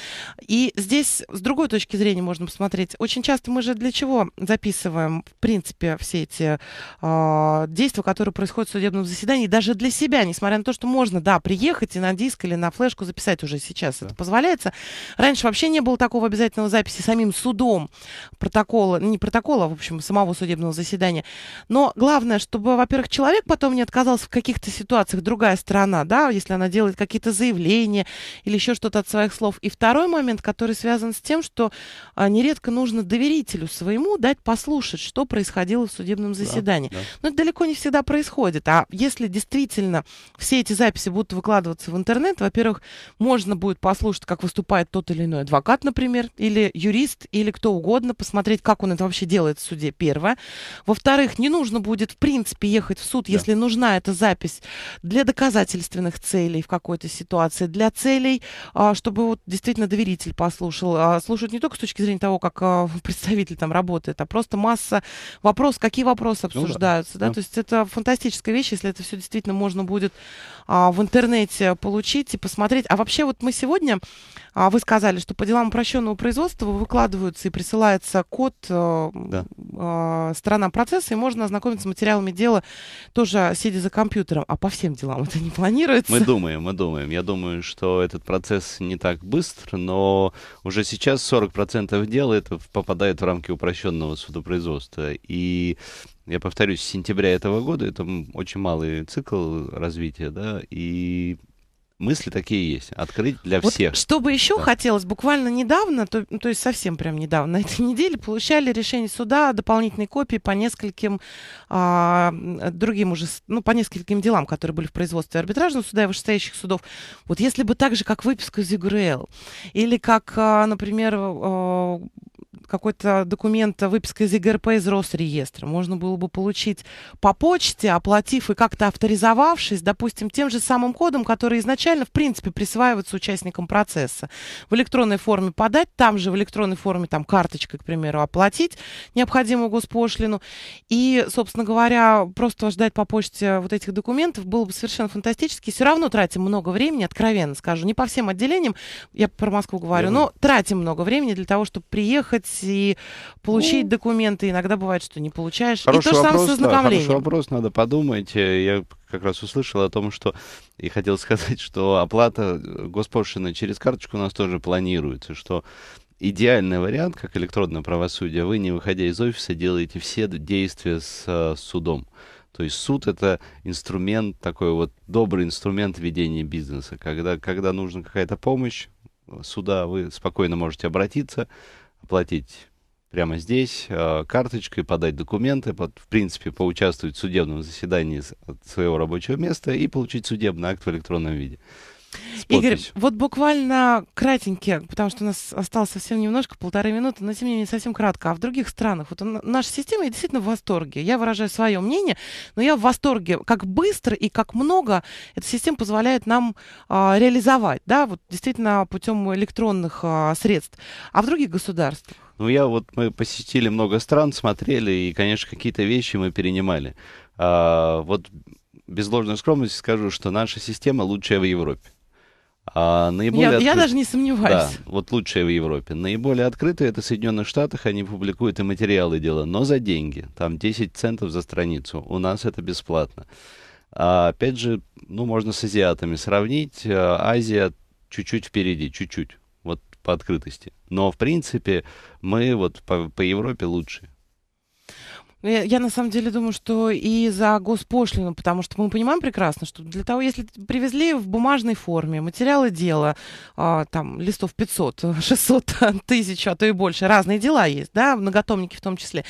И здесь с другой точки зрения можно посмотреть. Очень часто мы же для чего записываем, в принципе, все эти э, действия, которые происходят в судебном заседании, даже для себя, несмотря на то, что можно, да, приехать и на диск или на флешку записать уже сейчас. Да. Это позволяет называется. Раньше вообще не было такого обязательного записи самим судом протокола, ну, не протокола, а, в общем, самого судебного заседания. Но главное, чтобы, во-первых, человек потом не отказался в каких-то ситуациях, другая сторона, да, если она делает какие-то заявления или еще что-то от своих слов. И второй момент, который связан с тем, что а, нередко нужно доверителю своему дать послушать, что происходило в судебном заседании. Да, да. Но это далеко не всегда происходит. А если действительно все эти записи будут выкладываться в интернет, во-первых, можно будет послушать, как выступает тот или иной адвокат, например, или юрист, или кто угодно, посмотреть, как он это вообще делает в суде, первое. Во-вторых, не нужно будет, в принципе, ехать в суд, да. если нужна эта запись для доказательственных целей в какой-то ситуации, для целей, а, чтобы вот действительно доверитель послушал. А, слушают не только с точки зрения того, как а, представитель там работает, а просто масса вопросов, какие вопросы обсуждаются. Ну, да. Да? Да. То есть это фантастическая вещь, если это все действительно можно будет в интернете получить и посмотреть. А вообще вот мы сегодня а вы сказали, что по делам упрощенного производства выкладываются и присылается код, э, да. Э, сторона процесса, и можно ознакомиться с материалами дела тоже сидя за компьютером. А по всем делам это не планируется? Мы думаем, мы думаем. Я думаю, что этот процесс не так быстр, но уже сейчас 40% дел это попадает в рамки упрощенного судопроизводства. И я повторюсь, с сентября этого года это очень малый цикл развития, да, и мысли такие есть. Открыть для вот всех. Что бы еще да. хотелось, буквально недавно, то, то есть совсем прям недавно, на этой неделе получали решение суда, дополнительной копии по нескольким а, другим уже, ну, по нескольким делам, которые были в производстве арбитражного суда и вышестоящих судов. Вот если бы так же, как выписка из ИГРЛ, или как, а, например, а, какой-то документ, а, выписка из ИГРП из Росреестра. Можно было бы получить по почте, оплатив и как-то авторизовавшись, допустим, тем же самым кодом, который изначально изначально, в принципе, присваивается участникам процесса. В электронной форме подать, там же в электронной форме, там, карточкой, к примеру, оплатить необходимую госпошлину. И, собственно говоря, просто ждать по почте вот этих документов было бы совершенно фантастически. Все равно тратим много времени, откровенно скажу. Не по всем отделениям, я про Москву говорю, но тратим много времени для того, чтобы приехать и получить ну, документы. Иногда бывает, что не получаешь. Хороший и то же вопрос, самое с ознакомлением. Да, хороший вопрос, надо подумать. Э, я как раз услышал о том, что и хотел сказать, что оплата э, госпошлины через карточку у нас тоже планируется, что идеальный вариант, как электронное правосудие, вы, не выходя из офиса, делаете все действия с, с э, судом. То есть суд это инструмент, такой вот добрый инструмент ведения бизнеса. Когда, когда нужна какая-то помощь э, суда, вы спокойно можете обратиться, оплатить прямо здесь э, карточкой, подать документы, под, в принципе, поучаствовать в судебном заседании своего рабочего места и получить судебный акт в электронном виде. Игорь, вот буквально кратенько, потому что у нас осталось совсем немножко, полторы минуты, но тем не менее совсем кратко. А в других странах, вот наша система, действительно в восторге. Я выражаю свое мнение, но я в восторге, как быстро и как много эта система позволяет нам а, реализовать, да, вот действительно путем электронных а, средств. А в других государствах? Ну, я вот, мы посетили много стран, смотрели, и, конечно, какие-то вещи мы перенимали. А, вот без ложной скромности скажу, что наша система лучшая в Европе. А наиболее я, открыт... я даже не сомневаюсь. Да, вот лучшая в Европе. Наиболее открытые это в Соединенных Штатах, они публикуют и материалы дела, но за деньги. Там 10 центов за страницу. У нас это бесплатно. А, опять же, ну, можно с азиатами сравнить. А, Азия чуть-чуть впереди, чуть-чуть по открытости. Но, в принципе, мы вот по, по Европе лучшие. Ну, я, я на самом деле думаю, что и за госпошлину, потому что мы понимаем прекрасно, что для того, если привезли в бумажной форме материалы дела, а, там, листов 500, 600 тысяч, а то и больше, разные дела есть, да, многотомники в том числе,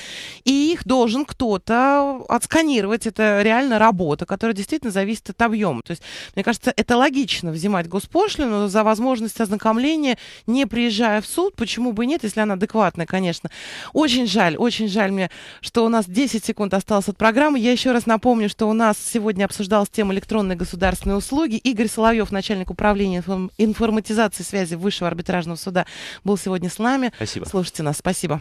и их должен кто-то отсканировать, это реально работа, которая действительно зависит от объема. То есть, мне кажется, это логично взимать госпошлину за возможность ознакомления, не приезжая в суд, почему бы и нет, если она адекватная, конечно. Очень жаль, очень жаль мне, что у нас нас 10 секунд осталось от программы. Я еще раз напомню, что у нас сегодня обсуждалась тема электронной государственной услуги. Игорь Соловьев, начальник управления информатизации связи Высшего арбитражного суда, был сегодня с нами. Спасибо. Слушайте нас. Спасибо.